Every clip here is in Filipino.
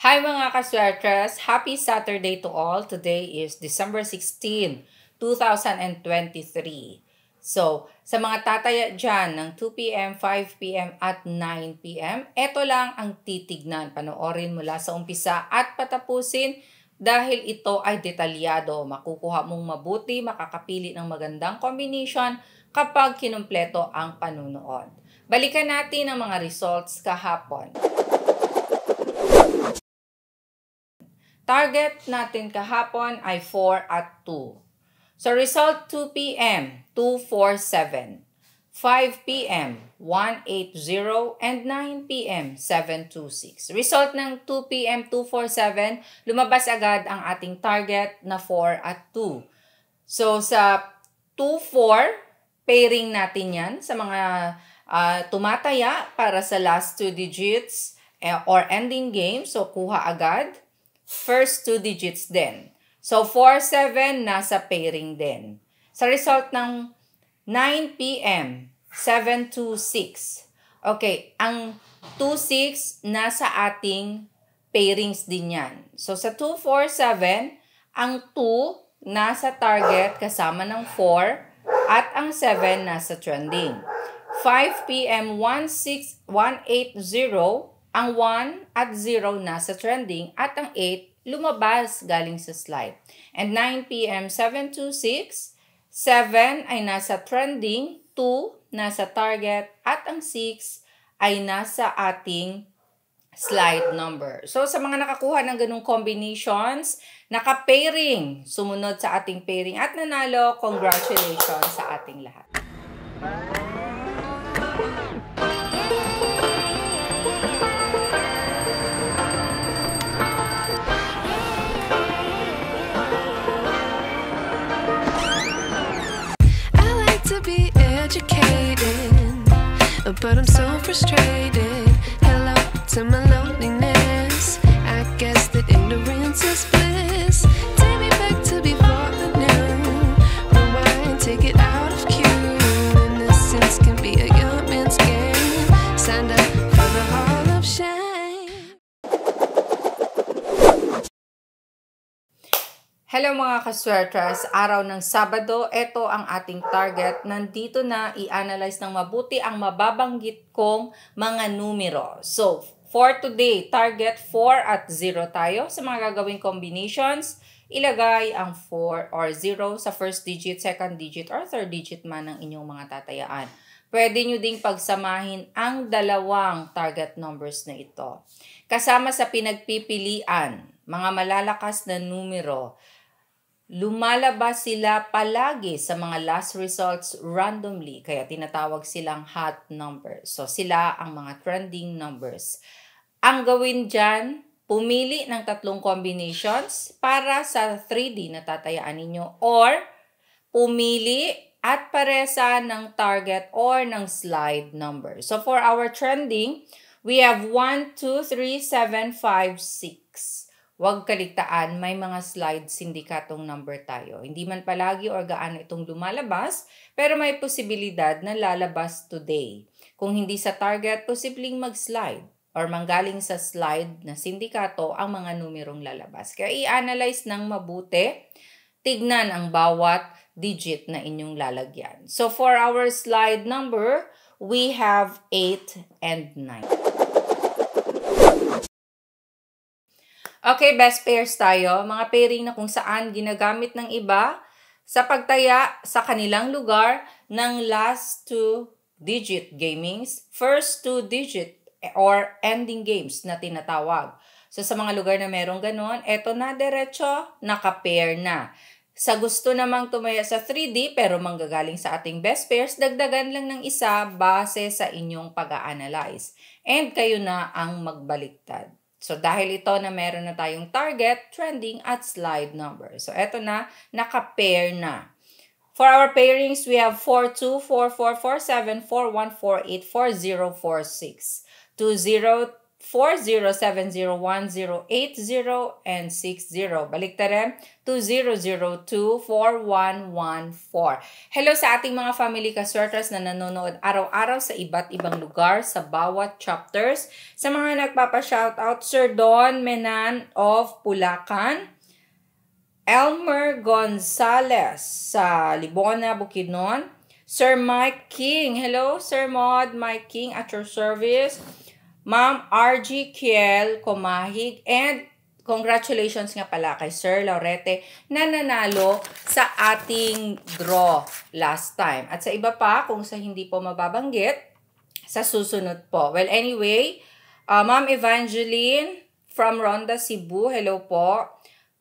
Hi mga kaswerters! Happy Saturday to all! Today is December 16, 2023. So, sa mga tataya dyan ng 2pm, 5pm at 9pm, ito lang ang titignan. Panoorin mula sa umpisa at patapusin dahil ito ay detalyado. Makukuha mong mabuti, makakapili ng magandang combination kapag kinumpleto ang panunood. Balikan natin ang mga results kahapon. Target natin kahapon ay 4 at 2. So result 2 p.m. 247. 5 p.m. 180 and 9 p.m. 726. Result ng 2 p.m. 247, lumabas agad ang ating target na 4 at 2. So sa 24 pairing natin yan sa mga uh, tumataya para sa last two digits eh, or ending game. So kuha agad first two digits din. So, 4, 7, nasa pairing din. Sa result ng 9 p.m., 7 to 6. Okay, ang 2, 6, nasa ating pairings din yan. So, sa 2, 4, 7, ang 2, nasa target kasama ng 4, at ang 7, nasa trending. 5 p.m., 1, 6, 1, 8, 0, ang 1 at 0 na sa trending at ang 8 lumabas galing sa slide. And 9 p.m. 726, 7 ay nasa trending, 2 nasa target at ang 6 ay nasa ating slide number. So sa mga nakakuha ng ganung combinations, naka-pairing, sumunod sa ating pairing at nanalo, congratulations sa ating lahat. Hello mga kaswerters, araw ng Sabado, ito ang ating target. Nandito na i-analyze ng mabuti ang mababanggit kong mga numero. So, for today, target 4 at 0 tayo. Sa mga gagawing combinations, ilagay ang 4 or 0 sa first digit, second digit, or third digit man ng inyong mga tatayaan. Pwede nyo ding pagsamahin ang dalawang target numbers na ito. Kasama sa pinagpipilian, mga malalakas na numero Lumalabas sila palagi sa mga last results randomly, kaya tinatawag silang hot numbers. So sila ang mga trending numbers. Ang gawin dyan, pumili ng tatlong combinations para sa 3D na tatayaan ninyo or pumili at paresa ng target or ng slide number. So for our trending, we have 1, 2, 3, 7, 5, 6. Huwag kaligtaan, may mga slide sindikatong number tayo. Hindi man palagi o gaano itong lumalabas, pero may posibilidad na lalabas today. Kung hindi sa target, posibleng mag-slide or manggaling sa slide na sindikato ang mga numerong lalabas. Kaya i-analyze ng mabuti, tignan ang bawat digit na inyong lalagyan. So for our slide number, we have 8 and 9. Okay, best pairs tayo. Mga pairing na kung saan ginagamit ng iba sa pagtaya sa kanilang lugar ng last two digit gamings, first two digit or ending games na tinatawag. So sa mga lugar na merong ganun, eto na diretso, naka-pair na. Sa gusto namang tumaya sa 3D pero manggagaling sa ating best pairs, dagdagan lang ng isa base sa inyong pag-a-analyze. And kayo na ang magbaliktad. So dahil ito na meron na tayong target, trending, at slide number. So ito na, naka-pair na. For our pairings, we have 4, 2, 4, 4, 4, 7, 4, 1, 4, 8, 4, 0, 4, 6. 2, 0, 4070180 and 60. Baliktad 2002-4114. Hello sa ating mga family kasorters na nanonood araw-araw sa iba't ibang lugar sa bawat chapters. Sa mga nagpapa-shoutout, Sir Don Menan of Pulacan, Elmer Gonzalez sa Libona, Bukidnon, Sir Mike King. Hello, Sir Maud, Mike King at your service. Ma'am R.G. Kiel Komahig and congratulations nga pala kay Sir Laurete na nanalo sa ating draw last time. At sa iba pa, kung sa hindi po mababanggit, sa susunod po. Well, anyway, uh, Ma'am Evangeline from Ronda, Cebu, hello po.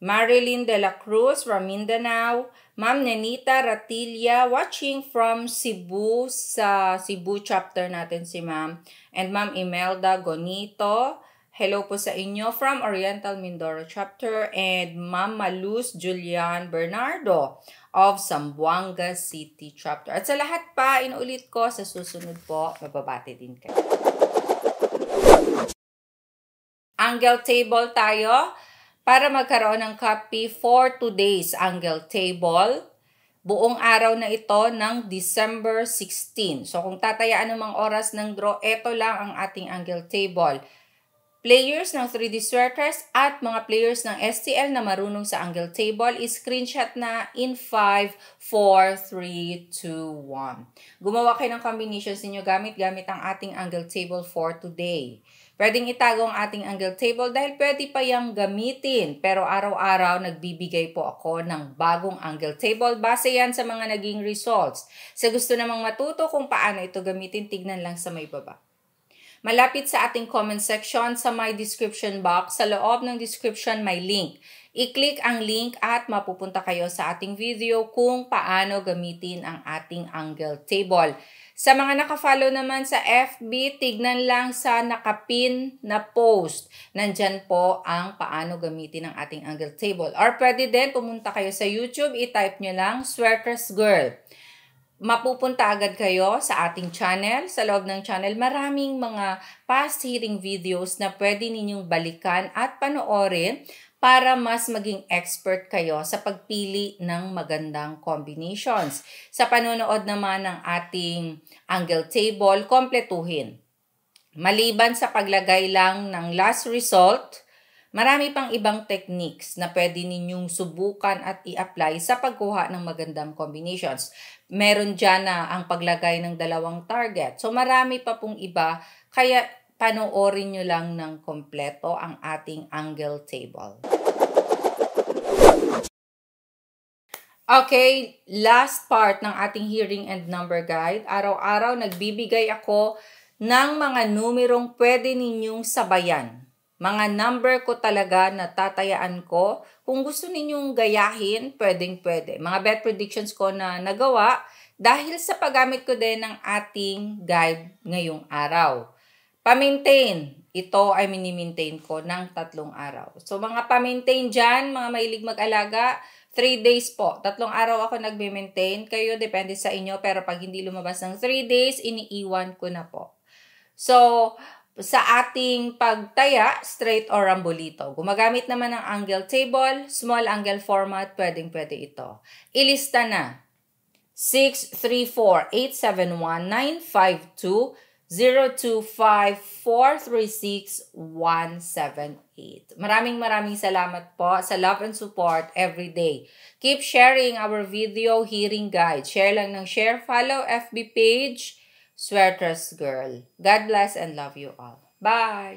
Marilyn De La Cruz from Mindanao. Ma'am Nenita Ratilia watching from Cebu sa Cebu chapter natin si Ma'am. And Ma'am Imelda Gonito, hello po sa inyo from Oriental Mindoro chapter and Ma'am Maluz Julian Bernardo of Zamboanga City chapter. At sa lahat pa, inulit ko sa susunod po, mababati din kayo. Angle table tayo para magkaroon ng copy for today's angle table buong araw na ito ng December 16. So kung tatayaan ng mga oras ng draw, ito lang ang ating angle table. Players ng 3D Sweaters at mga players ng STL na marunong sa angle table, screenshot na in 5, 4, 3, 2, 1. Gumawa kayo ng combinations ninyo gamit-gamit ang ating angle table for today. Pwedeng itago ang ating angle table dahil pwede pa yung gamitin. Pero araw-araw nagbibigay po ako ng bagong angle table. Base yan sa mga naging results. Sa gusto namang matuto kung paano ito gamitin, tignan lang sa may baba. Malapit sa ating comment section sa my description box, sa loob ng description may link. I-click ang link at mapupunta kayo sa ating video kung paano gamitin ang ating angle table. Sa mga nakafollow naman sa FB, tignan lang sa nakapin na post. Nandyan po ang paano gamitin ang ating angle table. Or pwede din, pumunta kayo sa YouTube, i-type nyo lang Sweaters Girl mapupunta agad kayo sa ating channel. Sa loob ng channel, maraming mga past hearing videos na pwede ninyong balikan at panoorin para mas maging expert kayo sa pagpili ng magandang combinations. Sa panonood naman ng ating angle table, kompletuhin. Maliban sa paglagay lang ng last result, Marami pang ibang techniques na pwede ninyong subukan at i-apply sa pagkuha ng magandang combinations. Meron dyan na ang paglagay ng dalawang target. So marami pa pong iba, kaya panoorin nyo lang ng kompleto ang ating angle table. Okay, last part ng ating hearing and number guide. Araw-araw nagbibigay ako ng mga numerong pwede ninyong sabayan mga number ko talaga na tatayaan ko. Kung gusto ninyong gayahin, pwedeng pwede. Mga bet predictions ko na nagawa dahil sa paggamit ko din ng ating guide ngayong araw. Pamaintain. Ito ay minimaintain ko ng tatlong araw. So mga pamaintain dyan, mga mailig mag-alaga, 3 days po. Tatlong araw ako nagme-maintain. Kayo, depende sa inyo. Pero pag hindi lumabas ng 3 days, iniiwan ko na po. So, sa ating pagtaya, straight or rambolito. Gumagamit naman ng angle table, small angle format, pwedeng pwede ito. Ilista na. 6, 3, 4, 8, 7, 1, 9, 5, 2, 0, 2, 5, 4, 3, 6, 1, 7, 8. Maraming maraming salamat po sa love and support every day. Keep sharing our video hearing guide. Share lang ng share, follow FB page, Sweatress Girl. God bless and love you all. Bye!